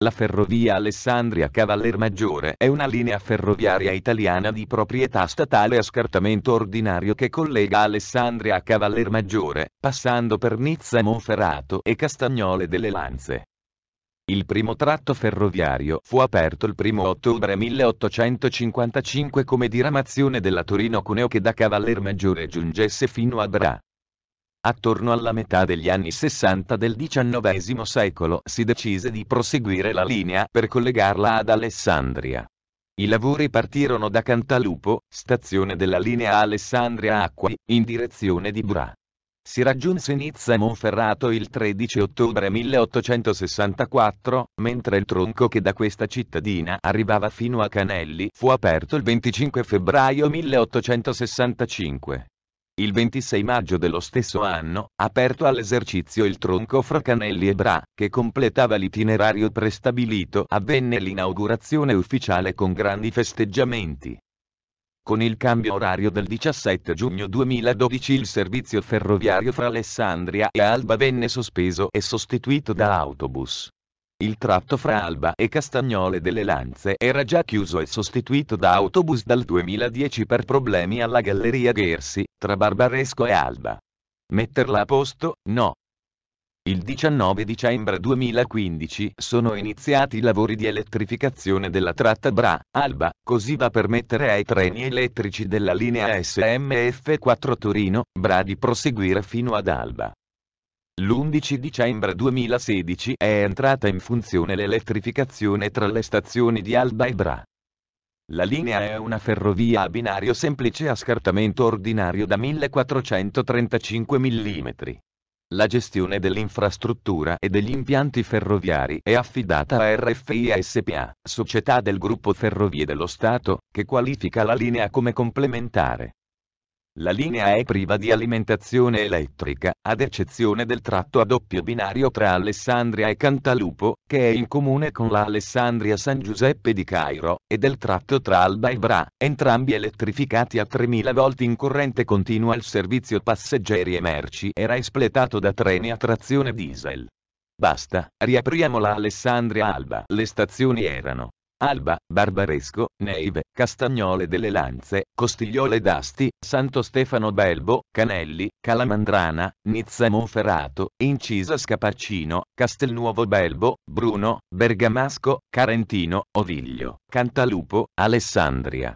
La ferrovia Alessandria Cavallermaggiore è una linea ferroviaria italiana di proprietà statale a scartamento ordinario che collega Alessandria a Cavallermaggiore, passando per Nizza Monferrato e Castagnole delle Lanze. Il primo tratto ferroviario fu aperto il 1 ottobre 1855 come diramazione della Torino-Cuneo che da Cavallermaggiore giungesse fino a Bra. Attorno alla metà degli anni 60 del XIX secolo si decise di proseguire la linea per collegarla ad Alessandria. I lavori partirono da Cantalupo, stazione della linea Alessandria Acqui, in direzione di Bra. Si raggiunse Nizza e Monferrato il 13 ottobre 1864, mentre il tronco che da questa cittadina arrivava fino a Canelli fu aperto il 25 febbraio 1865. Il 26 maggio dello stesso anno, aperto all'esercizio il tronco fra Canelli e Bra, che completava l'itinerario prestabilito, avvenne l'inaugurazione ufficiale con grandi festeggiamenti. Con il cambio orario del 17 giugno 2012 il servizio ferroviario fra Alessandria e Alba venne sospeso e sostituito da autobus. Il tratto fra Alba e Castagnole delle Lanze era già chiuso e sostituito da autobus dal 2010 per problemi alla Galleria Gersi, tra Barbaresco e Alba. Metterla a posto, no. Il 19 dicembre 2015 sono iniziati i lavori di elettrificazione della tratta Bra-Alba, così da permettere ai treni elettrici della linea SMF4 Torino-Bra di proseguire fino ad Alba. L'11 dicembre 2016 è entrata in funzione l'elettrificazione tra le stazioni di Alba e Bra. La linea è una ferrovia a binario semplice a scartamento ordinario da 1435 mm. La gestione dell'infrastruttura e degli impianti ferroviari è affidata a RFI SPA, società del gruppo Ferrovie dello Stato, che qualifica la linea come complementare. La linea è priva di alimentazione elettrica, ad eccezione del tratto a doppio binario tra Alessandria e Cantalupo, che è in comune con la Alessandria San Giuseppe di Cairo, e del tratto tra Alba e Bra, entrambi elettrificati a 3000 volt in corrente continua. Il servizio passeggeri e merci era espletato da treni a trazione diesel. Basta, riapriamo la Alessandria Alba. Le stazioni erano Alba, Barbaresco, Neive, Castagnole delle Lanze, Costigliole d'Asti, Santo Stefano Belbo, Canelli, Calamandrana, Nizza Monferrato, Incisa Scapaccino, Castelnuovo Belbo, Bruno, Bergamasco, Carentino, Oviglio, Cantalupo, Alessandria.